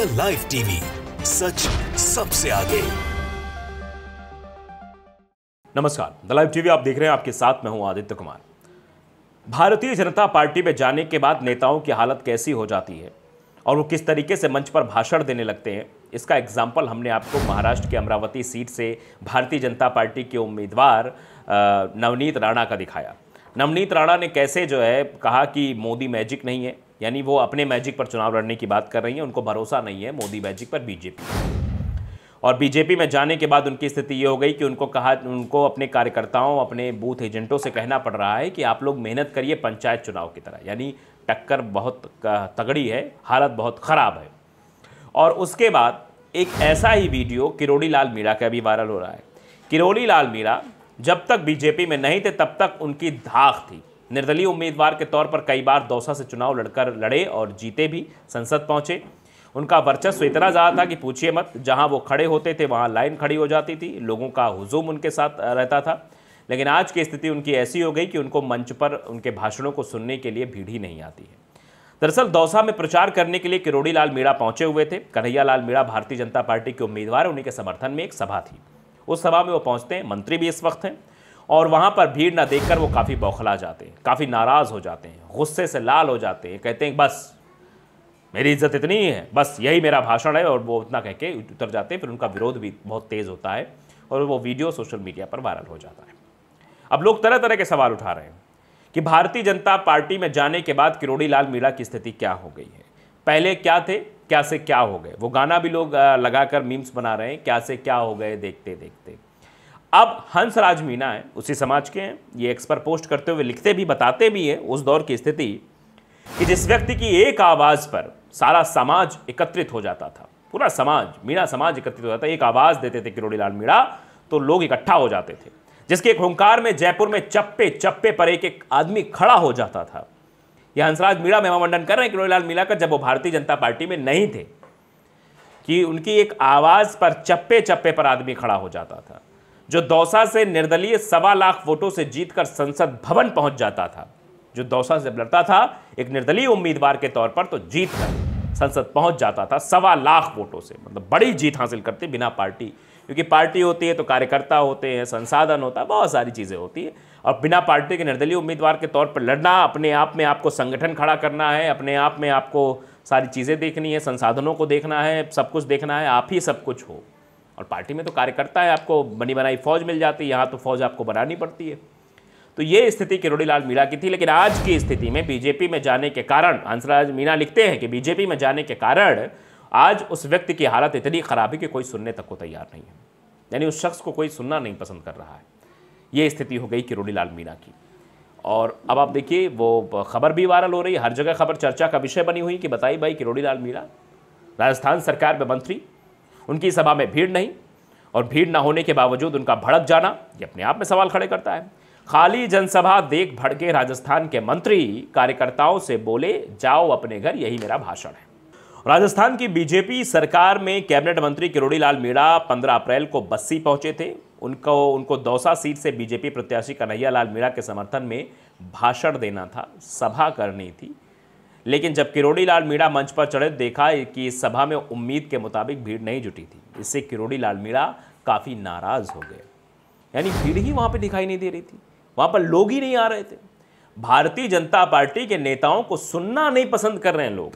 the live TV सच सबसे आगे नमस्कार द लाइव टीवी आप देख रहे हैं आपके साथ मैं हूं आदित्य कुमार भारतीय जनता पार्टी में जाने के बाद नेताओं की हालत कैसी हो जाती है और वो किस तरीके से मंच पर भाषण देने लगते हैं इसका एग्जाम्पल हमने आपको महाराष्ट्र के अमरावती सीट से भारतीय जनता पार्टी के उम्मीदवार नवनीत राणा का दिखाया नवनीत राणा ने कैसे जो है कहा कि मोदी मैजिक नहीं है यानी वो अपने मैजिक पर चुनाव लड़ने की बात कर रही हैं उनको भरोसा नहीं है मोदी मैजिक पर बीजेपी और बीजेपी में जाने के बाद उनकी स्थिति ये हो गई कि उनको कहा उनको अपने कार्यकर्ताओं अपने बूथ एजेंटों से कहना पड़ रहा है कि आप लोग मेहनत करिए पंचायत चुनाव की तरह यानी टक्कर बहुत तगड़ी है हालत बहुत ख़राब है और उसके बाद एक ऐसा ही वीडियो किरोड़ी लाल मीणा का भी वायरल हो रहा है किरोड़ी लाल मीणा जब तक बीजेपी में नहीं थे तब तक उनकी धाक थी निर्दलीय उम्मीदवार के तौर पर कई बार दौसा से चुनाव लड़कर लड़े और जीते भी संसद पहुंचे उनका वर्चस्व इतना ज़्यादा था कि पूछिए मत जहां वो खड़े होते थे वहां लाइन खड़ी हो जाती थी लोगों का हुजूम उनके साथ रहता था लेकिन आज की स्थिति उनकी ऐसी हो गई कि उनको मंच पर उनके भाषणों को सुनने के लिए भीड़ ही नहीं आती है दरअसल दौसा में प्रचार करने के लिए किरोड़ी लाल मीणा पहुंचे हुए थे कन्हैया लाल मीणा भारतीय जनता पार्टी के उम्मीदवार उन्हीं के समर्थन में एक सभा थी उस सभा में वो पहुंचते हैं मंत्री भी इस वक्त हैं और वहाँ पर भीड़ ना देखकर वो काफ़ी बौखला जाते हैं काफ़ी नाराज़ हो जाते हैं गुस्से से लाल हो जाते हैं कहते हैं बस मेरी इज्जत इतनी ही है बस यही मेरा भाषण है और वो उतना कह के उतर जाते हैं फिर उनका विरोध भी बहुत तेज़ होता है और वो वीडियो सोशल मीडिया पर वायरल हो जाता है अब लोग तरह तरह के सवाल उठा रहे हैं कि भारतीय जनता पार्टी में जाने के बाद किरोड़ी लाल मीणा की स्थिति क्या हो गई है पहले क्या थे क्या से क्या हो गए वो गाना भी लोग लगाकर मीम्स बना रहे हैं क्या से क्या हो गए देखते देखते अब हंस राज मीना है उसी समाज के हैं ये एक्स पर पोस्ट करते हुए लिखते भी बताते भी है उस दौर की स्थिति कि जिस व्यक्ति की एक आवाज़ पर सारा समाज एकत्रित हो जाता था पूरा समाज मीणा समाज एकत्रित हो जाता एक आवाज़ देते थे किरोड़ी लाल मीणा तो लोग इकट्ठा हो जाते थे जिसके एक हंकार में जयपुर में चप्पे चप्पे पर एक एक आदमी खड़ा हो जाता था यह हंसराज मीणा मेमामंडन कर रहे हैं लाल मीणा का जब वो भारतीय जनता पार्टी में नहीं थे कि उनकी एक आवाज़ पर चप्पे चप्पे पर आदमी खड़ा हो जाता था जो दौसा से निर्दलीय सवा लाख वोटों से जीतकर संसद भवन पहुंच जाता था जो दौसा से लड़ता था एक निर्दलीय उम्मीदवार के तौर पर तो जीत कर संसद पहुंच जाता था सवा लाख वोटों से मतलब बड़ी जीत हासिल करते बिना पार्टी क्योंकि पार्टी होती है तो कार्यकर्ता होते हैं संसाधन होता है बहुत सारी चीज़ें होती है और बिना पार्टी के निर्दलीय उम्मीदवार के तौर पर लड़ना अपने आप में आपको संगठन खड़ा करना है अपने आप में आपको सारी चीज़ें देखनी है संसाधनों को देखना है सब कुछ देखना है आप ही सब कुछ हो और पार्टी में तो कार्यकर्ता है आपको बनी बनाई फौज मिल जाती है यहाँ तो फौज आपको बनानी पड़ती है तो ये स्थिति किरोड़ी लाल मीणा की थी लेकिन आज की स्थिति में बीजेपी में जाने के कारण हंसराज मीणा लिखते हैं कि बीजेपी में जाने के कारण आज उस व्यक्ति की हालत इतनी ख़राब है कि कोई सुनने तक को तैयार नहीं है यानी उस शख्स को कोई सुनना नहीं पसंद कर रहा है ये स्थिति हो गई किरोड़ी लाल मीणा की और अब आप देखिए वो खबर भी वायरल हो रही है हर जगह खबर चर्चा का विषय बनी हुई कि बताई भाई किरोड़ी लाल मीणा राजस्थान सरकार में मंत्री उनकी सभा में भीड़ नहीं और भीड़ न होने के बावजूद उनका भड़क जाना ये अपने आप में सवाल खड़े करता है खाली जनसभा देख भड़के राजस्थान के मंत्री कार्यकर्ताओं से बोले जाओ अपने घर यही मेरा भाषण है राजस्थान की बीजेपी सरकार में कैबिनेट मंत्री किरोड़ी लाल मीणा 15 अप्रैल को बस्सी पहुंचे थे उनको उनको दौसा सीट से बीजेपी प्रत्याशी कन्हैया लाल मीणा के समर्थन में भाषण देना था सभा करनी थी लेकिन जब किरोड़ी लाल मीणा मंच पर चढ़े देखा कि इस सभा में उम्मीद के मुताबिक भीड़ नहीं जुटी थी इससे किरोड़ी लाल मीणा काफ़ी नाराज़ हो गए यानी भीड़ ही वहाँ पर दिखाई नहीं दे रही थी वहाँ पर लोग ही नहीं आ रहे थे भारतीय जनता पार्टी के नेताओं को सुनना नहीं पसंद कर रहे हैं लोग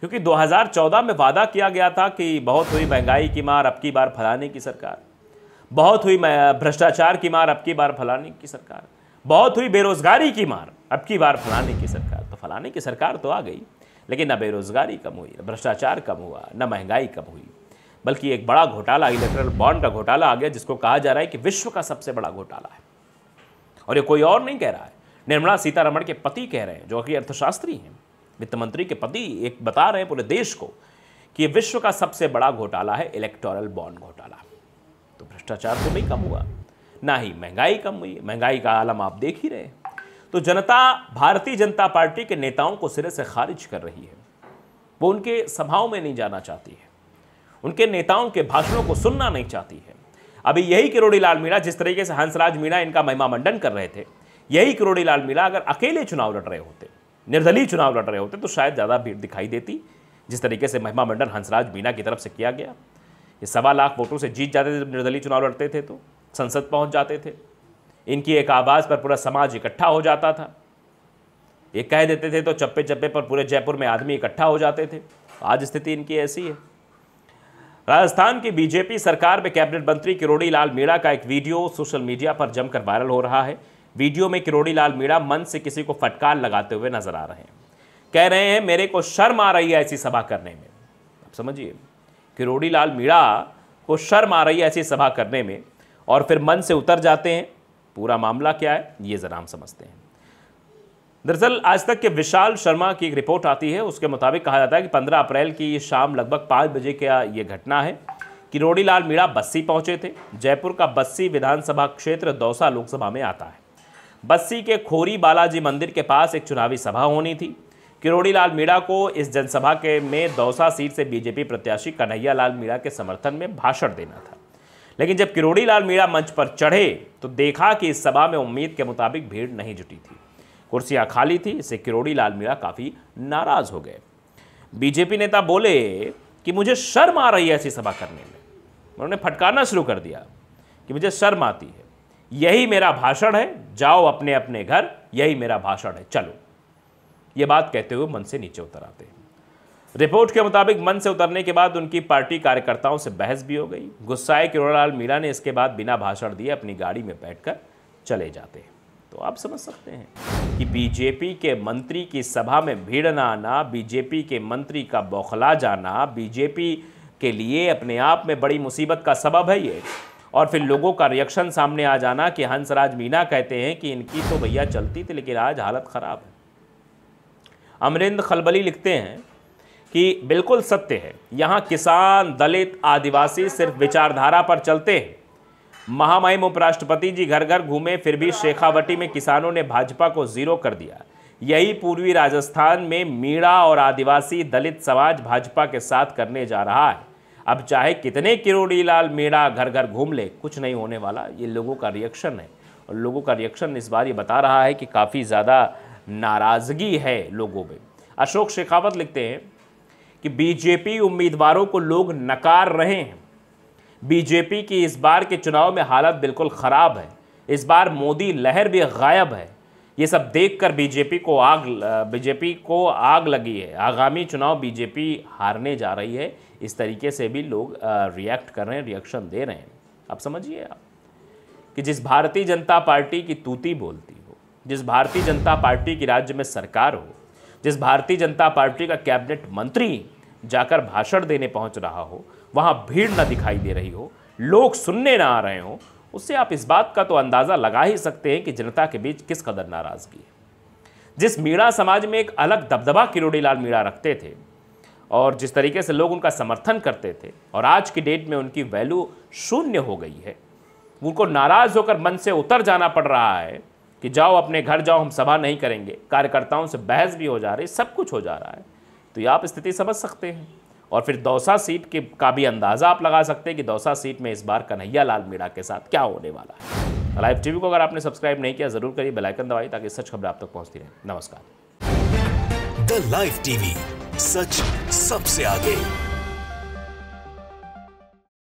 क्योंकि 2014 में वादा किया गया था कि बहुत हुई महंगाई की मार अब की बार फैलाने की सरकार बहुत हुई भ्रष्टाचार की मार अब की बार फैलाने की सरकार बहुत हुई बेरोजगारी की मार अब की बार फलाने की सरकार तो फलाने की सरकार तो आ गई लेकिन ना बेरोजगारी कम हुई ना भ्रष्टाचार कम हुआ ना महंगाई कम हुई बल्कि एक बड़ा घोटाला इलेक्ट्रल बॉन्ड का घोटाला आ गया जिसको कहा जा रहा है कि विश्व का सबसे बड़ा घोटाला है और ये कोई और नहीं कह रहा है निर्मला सीतारमण के पति कह रहे हैं जो कि अर्थशास्त्री हैं वित्त मंत्री के पति एक बता रहे हैं पूरे देश को कि ये विश्व का सबसे बड़ा घोटाला है इलेक्टोरल बॉन्ड घोटाला तो भ्रष्टाचार तो नहीं कम हुआ ना ही महंगाई कम हुई महंगाई का आलम आप देख ही रहे तो जनता भारतीय जनता पार्टी के नेताओं को सिरे से खारिज कर रही है वो उनके सभाओं में नहीं जाना चाहती है उनके नेताओं के भाषणों को सुनना नहीं चाहती है अभी यही किरोड़ी लाल मीणा जिस तरीके से हंसराज मीणा इनका महिमा मंडन कर रहे थे यही किरोड़ी लाल मीणा अगर अकेले चुनाव लड़ रहे होते निर्दलीय चुनाव लड़ रहे होते तो शायद ज़्यादा भीड़ दिखाई देती जिस तरीके से महिमा मंडन हंसराज मीणा की तरफ से किया गया ये सवा लाख वोटों से जीत जाते थे निर्दलीय चुनाव लड़ते थे तो संसद पहुंच जाते थे इनकी एक आवाज़ पर पूरा समाज इकट्ठा हो जाता था ये कह देते थे तो चप्पे चप्पे पर पूरे जयपुर में आदमी इकट्ठा हो जाते थे आज स्थिति इनकी ऐसी है राजस्थान की बीजेपी सरकार में कैबिनेट मंत्री किरोड़ी लाल मीणा का एक वीडियो सोशल मीडिया पर जमकर वायरल हो रहा है वीडियो में किरोड़ी लाल मीणा मन से किसी को फटकार लगाते हुए नजर आ रहे हैं कह रहे हैं मेरे को शर्म आ रही है ऐसी सभा करने में आप समझिए किरोड़ी लाल मीणा को शर्म आ रही है ऐसी सभा करने में और फिर मन से उतर जाते हैं पूरा मामला क्या है ये ज़रा हम समझते हैं दरअसल आज तक के विशाल शर्मा की एक रिपोर्ट आती है उसके मुताबिक कहा जाता है कि 15 अप्रैल की शाम लगभग पाँच बजे का ये घटना है किरोड़ी लाल मीणा बस्सी पहुंचे थे जयपुर का बस्सी विधानसभा क्षेत्र दौसा लोकसभा में आता है बस्सी के खोरी बालाजी मंदिर के पास एक चुनावी सभा होनी थी किरोड़ी लाल मीणा को इस जनसभा के में दौसा सीट से बीजेपी प्रत्याशी कन्हैया लाल मीणा के समर्थन में भाषण देना था लेकिन जब किरोड़ी लाल मीणा मंच पर चढ़े तो देखा कि इस सभा में उम्मीद के मुताबिक भीड़ नहीं जुटी थी कुर्सियां खाली थी इससे किरोड़ी लाल मीणा काफ़ी नाराज हो गए बीजेपी नेता बोले कि मुझे शर्म आ रही है ऐसी सभा करने में उन्होंने फटकारना शुरू कर दिया कि मुझे शर्म आती है यही मेरा भाषण है जाओ अपने अपने घर यही मेरा भाषण है चलो ये बात कहते हुए मन से नीचे उतर आते हैं रिपोर्ट के मुताबिक मन से उतरने के बाद उनकी पार्टी कार्यकर्ताओं से बहस भी हो गई गुस्साए किरोड़ालाल मीणा ने इसके बाद बिना भाषण दिए अपनी गाड़ी में बैठकर चले जाते हैं तो आप समझ सकते हैं कि बीजेपी के मंत्री की सभा में भीड़ ना आना बीजेपी के मंत्री का बौखला जाना बीजेपी के लिए अपने आप में बड़ी मुसीबत का सबब है ये और फिर लोगों का रिएक्शन सामने आ जाना कि हंसराज मीना कहते हैं कि इनकी तो भैया चलती थी लेकिन आज हालत ख़राब है अमरिंद खलबली लिखते हैं कि बिल्कुल सत्य है यहाँ किसान दलित आदिवासी सिर्फ विचारधारा पर चलते हैं महामहिम उपराष्ट्रपति जी घर घर घूमे फिर भी शेखावटी में किसानों ने भाजपा को जीरो कर दिया यही पूर्वी राजस्थान में मीणा और आदिवासी दलित समाज भाजपा के साथ करने जा रहा है अब चाहे कितने किरोड़ी लाल मीणा घर घर घूम ले कुछ नहीं होने वाला ये लोगों का रिएक्शन है और लोगों का रिएक्शन इस बार ये बता रहा है कि काफ़ी ज़्यादा नाराज़गी है लोगों में अशोक शेखावत लिखते हैं कि बीजेपी उम्मीदवारों को लोग नकार रहे हैं बीजेपी की इस बार के चुनाव में हालत बिल्कुल ख़राब है इस बार मोदी लहर भी गायब है ये सब देखकर बीजेपी को आग बीजेपी को आग लगी है आगामी चुनाव बीजेपी हारने जा रही है इस तरीके से भी लोग रिएक्ट कर रहे हैं रिएक्शन दे रहे हैं आप समझिए आप कि जिस भारतीय जनता पार्टी की तूती बोलती हो जिस भारतीय जनता पार्टी की राज्य में सरकार हो जिस भारतीय जनता पार्टी का कैबिनेट मंत्री जाकर भाषण देने पहुंच रहा हो वहाँ भीड़ ना दिखाई दे रही हो लोग सुनने ना आ रहे हों उससे आप इस बात का तो अंदाज़ा लगा ही सकते हैं कि जनता के बीच किस कदर नाराज़गी है जिस मीणा समाज में एक अलग दबदबा किरोड़ी लाल मीणा रखते थे और जिस तरीके से लोग उनका समर्थन करते थे और आज की डेट में उनकी वैल्यू शून्य हो गई है उनको नाराज़ होकर मन से उतर जाना पड़ रहा है कि जाओ अपने घर जाओ हम सभा नहीं करेंगे कार्यकर्ताओं से बहस भी हो जा रही सब कुछ हो जा रहा है तो ये आप स्थिति समझ सकते हैं और फिर दौसा सीट के का भी अंदाज़ा आप लगा सकते हैं कि दौसा सीट में इस बार कन्हैया लाल मीणा के साथ क्या होने वाला है लाइव टीवी को अगर आपने सब्सक्राइब नहीं किया जरूर करिए बेलाइकन दबाइए ताकि सच खबर आप तक पहुंचती रहे नमस्कार द लाइव टीवी सच सबसे आगे